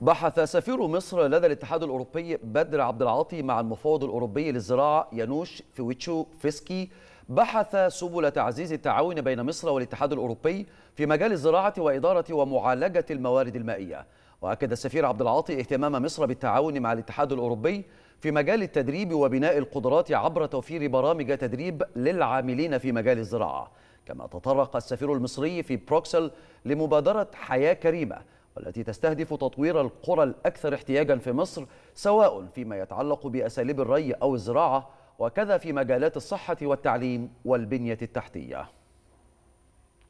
بحث سفير مصر لدى الاتحاد الأوروبي بدر عبد العاطي مع المفوض الأوروبي للزراعة يانوش فيويتشو فيسكي بحث سبل تعزيز التعاون بين مصر والاتحاد الأوروبي في مجال الزراعة وإدارة ومعالجة الموارد المائية وأكد السفير عبد العاطي اهتمام مصر بالتعاون مع الاتحاد الأوروبي في مجال التدريب وبناء القدرات عبر توفير برامج تدريب للعاملين في مجال الزراعة كما تطرق السفير المصري في بروكسل لمبادرة حياة كريمة والتي تستهدف تطوير القرى الأكثر احتياجا في مصر سواء فيما يتعلق بأساليب الري أو الزراعة وكذا في مجالات الصحة والتعليم والبنية التحتية